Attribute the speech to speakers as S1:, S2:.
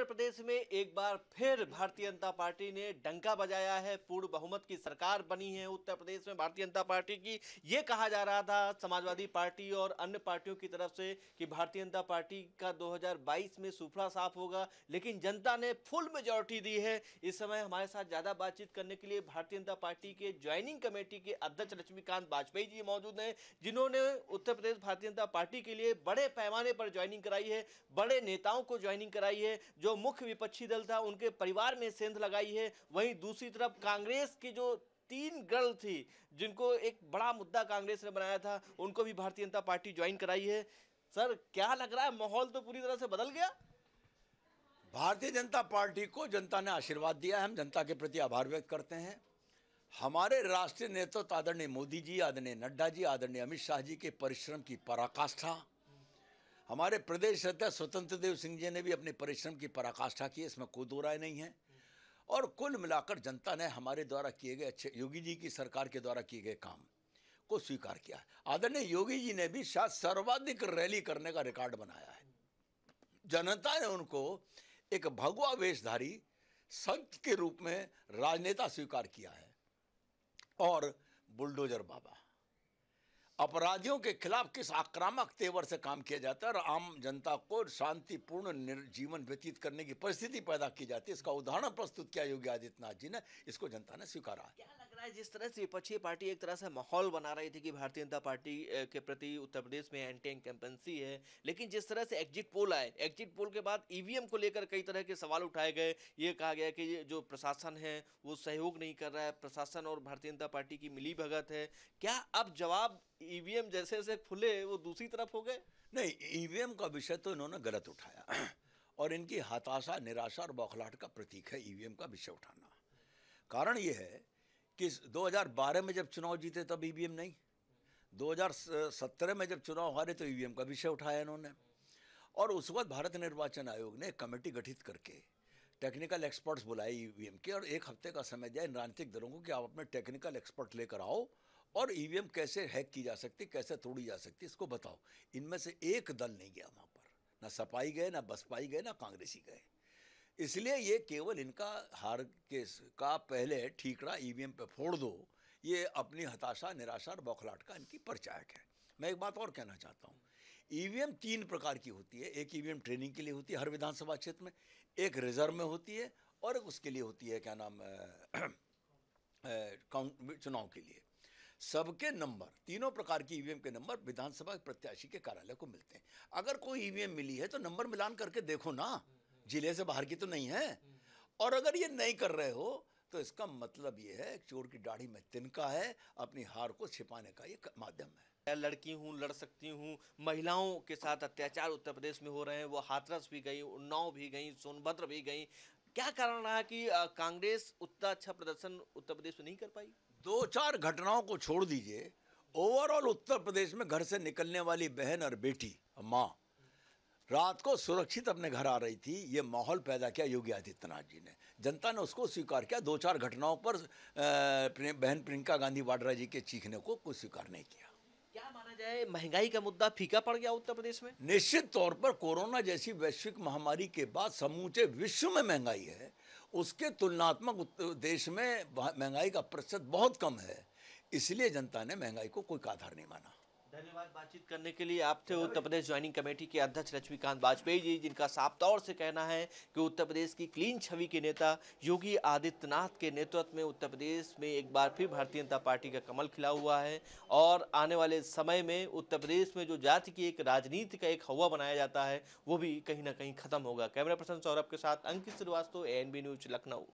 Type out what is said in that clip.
S1: उत्तर प्रदेश में एक बार फिर भारतीय जनता पार्टी ने डंका बजाया है पूर्ण बहुमत की सरकार बनी है उत्तर प्रदेश में भारतीय जनता पार्टी की ये कहा जा रहा था समाजवादी पार्टी और अन्य पार्टियों की तरफ से कि भारतीय जनता पार्टी का 2022 में सुफड़ा साफ होगा लेकिन जनता ने फुल मेजोरिटी दी है इस समय हमारे साथ ज़्यादा बातचीत करने के लिए भारतीय जनता पार्टी के ज्वाइनिंग कमेटी के अध्यक्ष लक्ष्मीकांत वाजपेयी जी मौजूद हैं जिन्होंने उत्तर प्रदेश भारतीय जनता पार्टी के लिए बड़े पैमाने पर ज्वाइनिंग कराई है बड़े नेताओं को ज्वाइनिंग कराई है जो जो मुख्य विपक्षी दल था उनके परिवार में सेंध लगाई है वहीं दूसरी तरफ कांग्रेस की जो तीन गर्ल थी जिनको एक बड़ा मुद्दा कांग्रेस ने बनाया था उनको भी भारतीय जनता पार्टी
S2: ज्वाइन कराई है सर क्या लग रहा है माहौल तो पूरी तरह से बदल गया भारतीय जनता पार्टी को जनता ने आशीर्वाद दिया हम जनता के प्रति आभार व्यक्त करते हैं हमारे राष्ट्रीय नेतृत्व आदरणीय मोदी जी आदरणीय नड्डा जी आदरणीय अमित शाह जी के परिश्रम की पराकाष्ठा हमारे प्रदेश अध्यक्ष स्वतंत्र देव सिंह जी ने भी अपने परिश्रम की पराकाष्ठा की इसमें कोई दो राय नहीं है और कुल मिलाकर जनता ने हमारे द्वारा किए गए अच्छे योगी जी की सरकार के द्वारा किए गए काम को स्वीकार किया आदरणीय योगी जी ने भी शायद सर्वाधिक रैली करने का रिकॉर्ड बनाया है जनता ने उनको एक भगवा वेशधारी संत के रूप में राजनेता स्वीकार किया है और बुलडोजर बाबा अपराधियों के खिलाफ किस आक्रामक तेवर से काम किया जाता है और आम जनता को शांतिपूर्ण जीवन व्यतीत करने की परिस्थिति पैदा की जाती है इसका उदाहरण प्रस्तुत किया योगी आदित्यनाथ जी ने इसको जनता ने स्वीकारा
S1: रहा जिस तरह से विपक्षी पार्टी एक तरह से माहौल बना रही थी कि भारतीय जनता पार्टी के प्रति उत्तर प्रदेश में एंटी इनकम्पेंसी है लेकिन जिस तरह से एग्जिट पोल आए एग्जिट पोल के बाद ईवीएम e को लेकर कई तरह के सवाल उठाए गए ये कहा गया कि जो प्रशासन है वो सहयोग नहीं कर रहा है प्रशासन और भारतीय जनता पार्टी की मिली है क्या अब जवाब ई e जैसे जैसे खुले वो
S2: दूसरी तरफ हो गए नहीं ई e का विषय तो इन्होंने गलत उठाया और इनकी हताशा निराशा और बौखलाहट का प्रतीक है ई का विषय उठाना कारण ये है किस 2012 में जब चुनाव जीते तब ईवीएम e नहीं 2017 में जब चुनाव हारे तो ईवीएम e का विषय उठाया इन्होंने और उस वक्त भारत निर्वाचन आयोग ने कमेटी गठित करके टेक्निकल एक्सपर्ट्स बुलाए ईवीएम e के और एक हफ्ते का समय दिया इन राजनीतिक दलों को कि आप अपने टेक्निकल एक्सपर्ट लेकर आओ और ईवीएम कैसे हैक की जा सकती कैसे तोड़ी जा सकती इसको बताओ इनमें से एक दल नहीं गया वहाँ पर ना सपाई गए ना बसपाई गए ना कांग्रेसी गए इसलिए ये केवल इनका हार के का पहले ठीकरा ईवीएम e पे फोड़ दो ये अपनी हताशा निराशा और बौखलाहट का इनकी परचायक है मैं एक बात और कहना चाहता हूँ ईवीएम e तीन प्रकार की होती है एक ईवीएम e ट्रेनिंग के लिए होती है हर विधानसभा क्षेत्र में एक रिजर्व में होती है और एक उसके लिए होती है क्या नाम चुनाव के लिए सबके नंबर तीनों प्रकार की ईवीएम के नंबर विधानसभा प्रत्याशी के कार्यालय को मिलते हैं अगर कोई ईवीएम मिली है तो नंबर मिलान करके देखो ना जिले से बाहर की तो नहीं है और अगर ये नहीं कर रहे हो तो इसका मतलब ये है चोर की दाढ़ी में तिनका है अपनी हार को छिपाने का ये माध्यम है लड़की हूँ लड़ सकती
S1: हूँ महिलाओं के साथ अत्याचार उत्तर प्रदेश में हो रहे हैं वो हाथरस भी गई उन्नाव भी गई सोनभद्र भी गई क्या कारण रहा कि कांग्रेस उतना अच्छा प्रदर्शन उत्तर प्रदेश में नहीं कर
S2: पाई दो चार घटनाओं को छोड़ दीजिए ओवरऑल उत्तर प्रदेश में घर से निकलने वाली बहन और बेटी माँ रात को सुरक्षित अपने घर आ रही थी ये माहौल पैदा किया योगी आदित्यनाथ जी ने जनता ने उसको स्वीकार किया दो चार घटनाओं पर बहन प्रियंका गांधी वाड्रा जी के चीखने को कुछ स्वीकार नहीं किया
S1: क्या माना जाए महंगाई का मुद्दा
S2: फीका पड़ गया उत्तर प्रदेश में निश्चित तौर पर कोरोना जैसी वैश्विक महामारी के बाद समूचे विश्व में महंगाई है उसके तुलनात्मक देश में महंगाई का प्रतिशत बहुत कम है इसलिए जनता ने महंगाई को कोई आधार नहीं माना
S1: धन्यवाद बातचीत करने के लिए आप थे उत्तर प्रदेश ज्वाइनिंग कमेटी के अध्यक्ष लक्ष्मीकांत वाजपेयी जी जिनका साफ तौर से कहना है कि उत्तर प्रदेश की क्लीन छवि के नेता योगी आदित्यनाथ के नेतृत्व में उत्तर प्रदेश में एक बार फिर भारतीय जनता पार्टी का कमल खिला हुआ है और आने वाले समय में उत्तर प्रदेश में जो जाति की एक राजनीति का एक हवा बनाया जाता है वो भी कहीं ना कहीं खत्म होगा कैमरा पर्सन सौरभ के साथ अंकित श्रीवास्तव ए न्यूज लखनऊ